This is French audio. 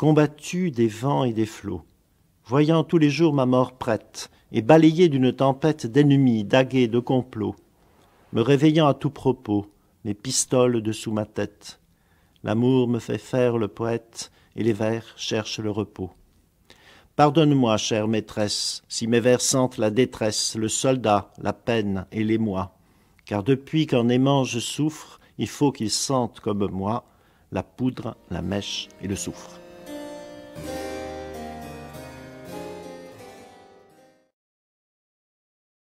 combattu des vents et des flots, voyant tous les jours ma mort prête, et balayé d'une tempête d'ennemis, d'aguets, de complots, me réveillant à tout propos, mes pistoles dessous ma tête. L'amour me fait faire le poète, et les vers cherchent le repos. Pardonne-moi, chère maîtresse, si mes vers sentent la détresse, le soldat, la peine et l'émoi, car depuis qu'en aimant je souffre, il faut qu'ils sentent comme moi la poudre, la mèche et le soufre.